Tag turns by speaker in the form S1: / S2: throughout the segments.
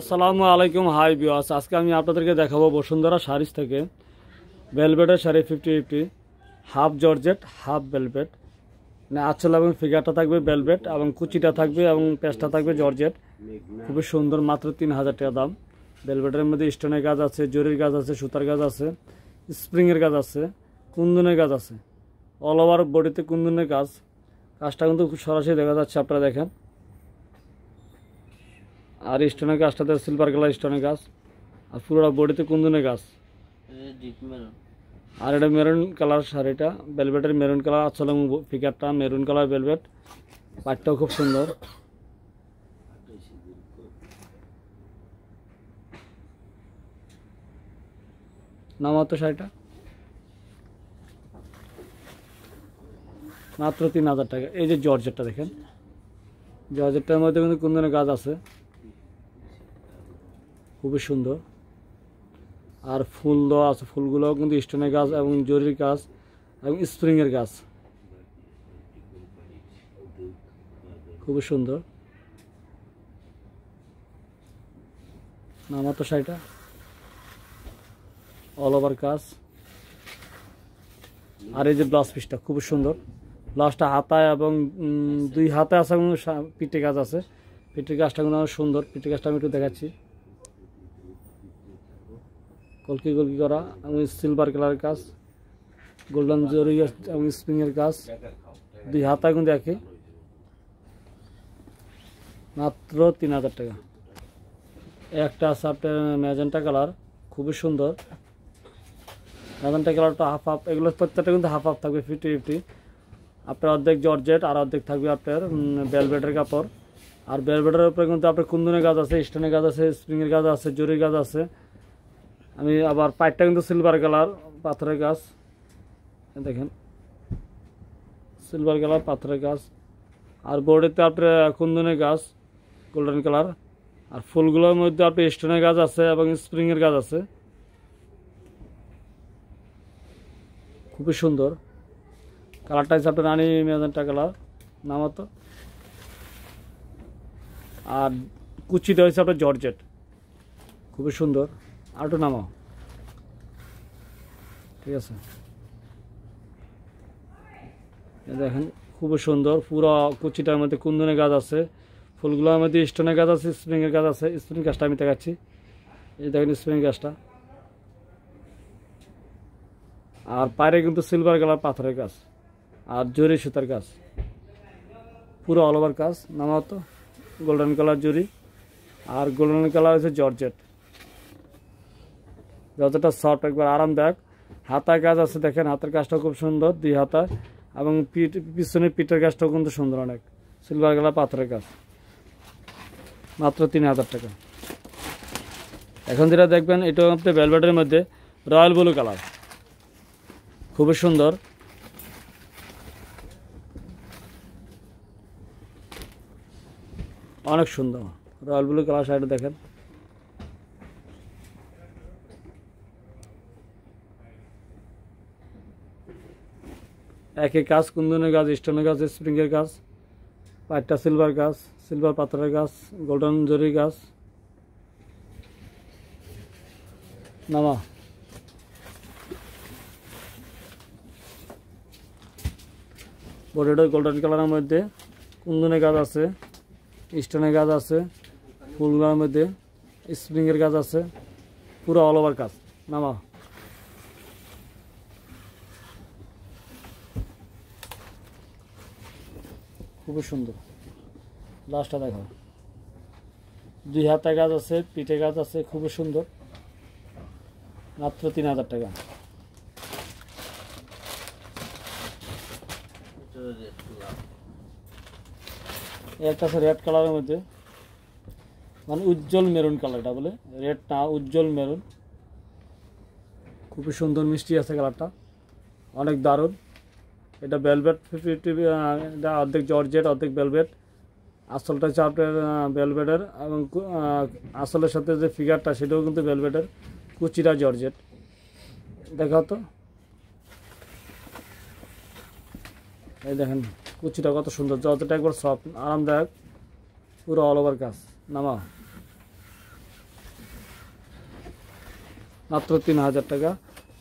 S1: আসসালামু আলাইকুম হাই বিওয়াস আজকে আমি আপনাদেরকে দেখাবো বসুন্ধরা শাড়িস থেকে বেলভেটের শাড়ি fifty fifty half georgette half velvet মানে আচল এবং ফিগারটা থাকবে বেলভেট এবং কুচিটা থাকবে এবং পেস্টটা থাকবে জর্জেট খুবই সুন্দর মাত্র তিন হাজার টাকা দাম বেলবেটের মধ্যে স্টোনের গাছ আছে জরির গাছ আছে সুতার গাছ আছে স্প্রিংয়ের গাছ আছে কুন্দনের গাছ আছে অল ওভার বডিতে কুন্দনের গাছ কাজটা কিন্তু খুব সরাসরি দেখা যাচ্ছে আপনারা দেখেন আর স্টোনের গাছটাতে সিলভার কালার স্টোনের গাছ আর পুরোটা বডিতে কুন্দনের গাছ আর এটা মেরুন কালার শাড়িটা ভেলভেটের মেরুন কালার আর চলং ফিকারটা মেরুন কালার ভেলভেট পাটটাও খুব সুন্দর নামাতো শাড়িটা মাত্র তিন হাজার টাকা এই যে জর্জেটটা দেখেন জর্জেটটার মধ্যে কিন্তু কোন ধরনের গাছ আছে খুবই সুন্দর আর ফুল দেওয়া আছে ফুলগুলোও কিন্তু স্টোনের গাছ এবং জরির গাছ এবং স্প্রিংয়ের গাছ খুবই সুন্দর নামাত শাড়িটা অল ওভার কাজ আর এই যে ব্লাউজ পিসটা খুব সুন্দর ব্লাউজটা হাতায় এবং দুই হাতে আছে এবং পিঠে গাছ আছে পিঠের গাছটা কিন্তু সুন্দর পিঠে গাছটা আমি একটু দেখাচ্ছি কলকি কলকি করা এবং সিলভার কালার কাজ গোল্ডেন জরি এবং স্প্রিংয়ের কাজ দুই হাতা আগুন দেখে মাত্র তিন হাজার টাকা একটা আছে আপনার ম্যাজেন্টা কালার খুবই সুন্দর ম্যাজেন্টা কালারটা হাফ হাফ এগুলো প্রত্যেকটা কিন্তু হাফ হাফ থাকবে ফিফটি ফিফটি আপনার অর্ধেক জর্জেট আর অর্ধেক থাকবে আপনার বেলবেটের কাপড় আর বেলবেটের উপরে কিন্তু আপনার কুন্দনের গাছ আছে স্টোনের গাছ আছে স্প্রিংয়ের গাছ আছে জরির গাছ আছে আমি আবার পাঁচটা কুন্দো সিলভার কালার পাত্রে গ্যাস এন্ড দেখেন সিলভার কালার পাত্রে গ্যাস আর বড়িতে আপনাদের কুন্দোনে গ্যাস গোল্ডেন কালার আর ফুলগুলোর মধ্যে আপনাদের স্ট্রনের গ্যাস আছে এবং স্প্রিং এর গ্যাস আছে খুব সুন্দর কালারটাই সব আপনাদের আনি মেজেন্টা কালার নামত আর কুচি দই সব আপনাদের জর্জেট খুব সুন্দর আরটু নামাও ঠিক আছে দেখেন খুব সুন্দর পুরো কুচিটার মধ্যে কুন্দনের গাছ আছে ফুলগুলোর মধ্যে স্টোনের গাছ আছে স্প্রিংয়ের গাছ আছে স্প্রিং গাছটা আমি দেখাচ্ছি এই দেখেন স্প্রিং গাছটা আর পায়ে কিন্তু সিলভার কালার পাথরের গাছ আর জরি সুতার গাছ পুরো অল ওভার গাছ নামাও তো গোল্ডেন কালার জরি আর গোল্ডেন কালার হচ্ছে জর্জেট যতটা সফট একবার আরামদায়ক হাতায় কাজ আছে দেখেন হাতের কাজটা খুব সুন্দর দুই হাতা এবং পিঠ পিছনে পিঠের কাজটাও কিন্তু সুন্দর অনেক সিলভার গলা পাথরের কাজ মাত্র তিন হাজার টাকা এখন যেটা দেখবেন এটা আপনি ভেলভেটের মধ্যে রয়্যাল ব্লু কালার খুবই সুন্দর অনেক সুন্দর রয়্যাল ব্লু কালার শাড়িটা দেখেন একই গাছ কুন্দনের গাছ স্টোনের গাছ স্প্রিংয়ের গাছ পাঁচটা সিলভার গাছ সিলভার পাথরের গাছ গোল্ডেন জরি গাছ নামা বডিটা গোল্ডেন কালারের মধ্যে কুন্দনের গাছ আছে স্টোনের গাছ আছে ফুলগুলোর মধ্যে স্প্রিংয়ের গাছ আছে পুরো অল ওভার কাজ নামা খুবই সুন্দর লাস্টটা দেখো দুই হাতা গাছ আছে পিঠে গাছ আছে খুবই সুন্দর মাত্র তিন হাজার টাকা একটা আছে রেড কালারের মধ্যে মানে উজ্জ্বল মেরুন কালারটা বলে রেড না উজ্জ্বল মেরুন খুবই সুন্দর মিষ্টি আছে কালারটা অনেক দারুণ এটা বেলভেট ফিফটি এটা অর্ধেক জর্জেট অর্ধেক বেলভেট আসলটা হচ্ছে আপনার বেলভেটের এবং আসলের সাথে যে ফিগারটা সেটাও কিন্তু বেলভেটের কুচিরা জর্জেট দেখা তো এই দেখেন কুচিটা কত সুন্দর যতটা একবার সফট আরামদায়ক পুরো অল ওভার কাজ নামা মাত্র তিন হাজার টাকা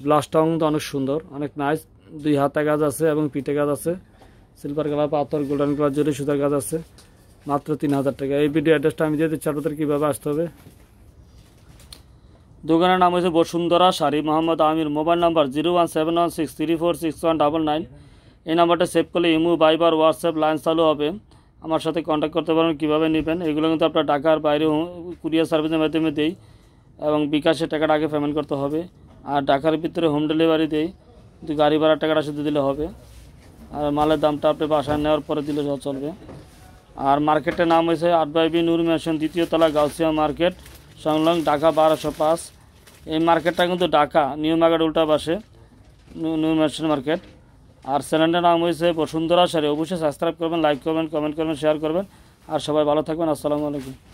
S1: ব্লাউজটাও কিন্তু অনেক সুন্দর অনেক নাইস দুই হাতা গাছ আছে এবং পিঠে গাছ আছে সিলভার কালার পাথর গোল্ডেন কালার জোরে সুতার গাছ আছে মাত্র তিন হাজার টাকা এই ভিডিও অ্যাড্রেসটা আমি দিয়ে দিচ্ছি আপনাদের কীভাবে আসতে হবে দোকানের নাম হয়েছে Basundhara sari Mohammad Amir mobile number zero one seven one six three four six one double nine এই নাম্বারটা সেভ করলে ইমু বাইবার হোয়াটসঅ্যাপ লাইন চালু হবে আমার সাথে কন্ট্যাক্ট করতে পারেন কীভাবে নেবেন এগুলো কিন্তু আপনার ঢাকার বাইরে কুরিয়ার সার্ভিসের মাধ্যমে দেই এবং বিকাশের টাকাটা আগে পেমেন্ট করতে হবে আর ঢাকার ভিতরে হোম ডেলিভারি দেয় কিন্তু গাড়ি ভাড়ার টাকাটা শুধু দিলে হবে আর মালের দামটা আপনি বাসায় নেওয়ার পরে দিলে চলবে আর মার্কেটের নাম হয়েছে নুর নূর দ্বিতীয় তলা গাউসিয়া মার্কেট সংলগ্ন ঢাকা বারোশো পাঁচ এই মার্কেটটা কিন্তু ঢাকা নিউ মার্কেট উল্টা পাশে নিউ মেশন মার্কেট আর চ্যানেলটার নাম হয়েছে বসুন্ধরা সারি অবশ্যই সাবস্ক্রাইব করবেন লাইক করবেন কমেন্ট করবেন শেয়ার করবেন আর সবাই ভালো থাকবেন আসসালামু আলাইকুম